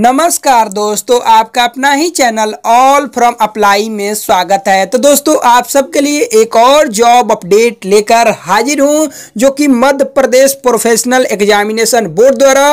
नमस्कार दोस्तों आपका अपना ही चैनल ऑल फ्रॉम अप्लाई में स्वागत है तो दोस्तों आप सबके लिए एक और जॉब अपडेट लेकर हाजिर हूं जो कि Madhya Pradesh professional examination board द्वारा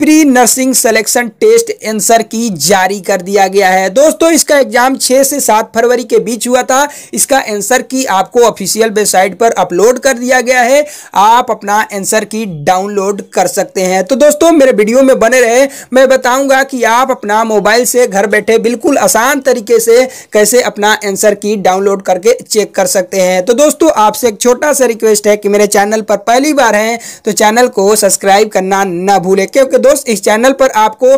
pre nursing selection test answer key जारी कर दिया गया है दोस्तों इसका एग्जाम 6 से 7 फरवरी के बीच हुआ था इसका आंसर की आपको ऑफिशियल वेबसाइट पर अपलोड कर दिया गया है आप अपना आंसर की डाउनलोड कर सकते हैं तो दोस्तों मेरे वीडियो में बने रहे मैं बताऊंगा कि आप अपना मोबाइल से घर बैठे बिल्कुल आसान तरीके से कैसे अपना आंसर की डाउनलोड करके चेक कर सकते हैं तो दोस्तों आपसे एक छोटा सा रिक्वेस्ट है कि मेरे चैनल पर पहली बार हैं तो चैनल को सब्सक्राइब करना ना भूलें क्योंकि दोस्त इस चैनल पर आपको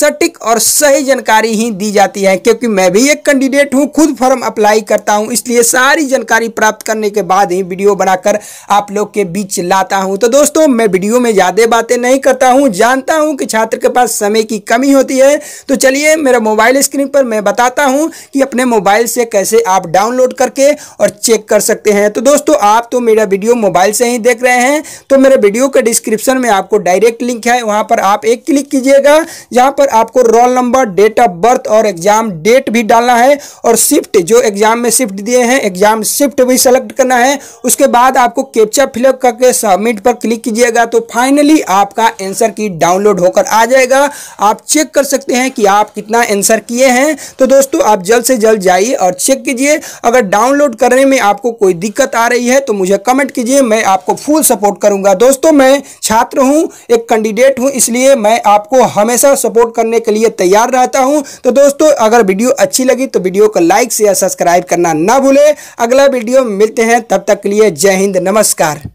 सटीक और सही जानकारी ही दी जाती है क्योंकि मैं भी एक कैंडिडेट हूँ खुद फॉर्म अप्लाई करता हूँ इसलिए सारी जानकारी प्राप्त करने के बाद ही वीडियो बनाकर आप लोग के बीच लाता हूँ तो दोस्तों मैं वीडियो में ज़्यादा बातें नहीं करता हूँ जानता हूँ कि छात्र के पास समय की कमी होती है तो चलिए मेरा मोबाइल स्क्रीन पर मैं बताता हूँ कि अपने मोबाइल से कैसे आप डाउनलोड करके और चेक कर सकते हैं तो दोस्तों आप तो मेरा वीडियो मोबाइल से ही देख रहे हैं तो मेरे वीडियो के डिस्क्रिप्शन में आपको डायरेक्ट लिंक है वहाँ पर आप आप एक क्लिक कीजिएगा यहाँ पर आपको roll number date of birth और एग्जाम डेट भी डालना है और शिफ्ट जो एग्जाम में शिफ्ट दिए हैं एग्जाम शिफ्ट भी सेलेक्ट करना है उसके बाद आपको कैप्चा फिलअप करके सबमिट पर क्लिक कीजिएगा तो फाइनली आपका एंसर की डाउनलोड होकर आ जाएगा आप चेक कर सकते हैं कि आप कितना एंसर किए हैं तो दोस्तों आप जल्द से जल्द जाइए और चेक कीजिए अगर डाउनलोड करने में आपको कोई दिक्कत आ रही है तो मुझे कमेंट कीजिए मैं आपको फुल सपोर्ट करूंगा दोस्तों मैं छात्र हूं एक कैंडिडेट हूं इसलिए लिए मैं आपको हमेशा सपोर्ट करने के लिए तैयार रहता हूं तो दोस्तों अगर वीडियो अच्छी लगी तो वीडियो को लाइक शेयर सब्सक्राइब करना ना भूले अगला वीडियो मिलते हैं तब तक के लिए जय हिंद नमस्कार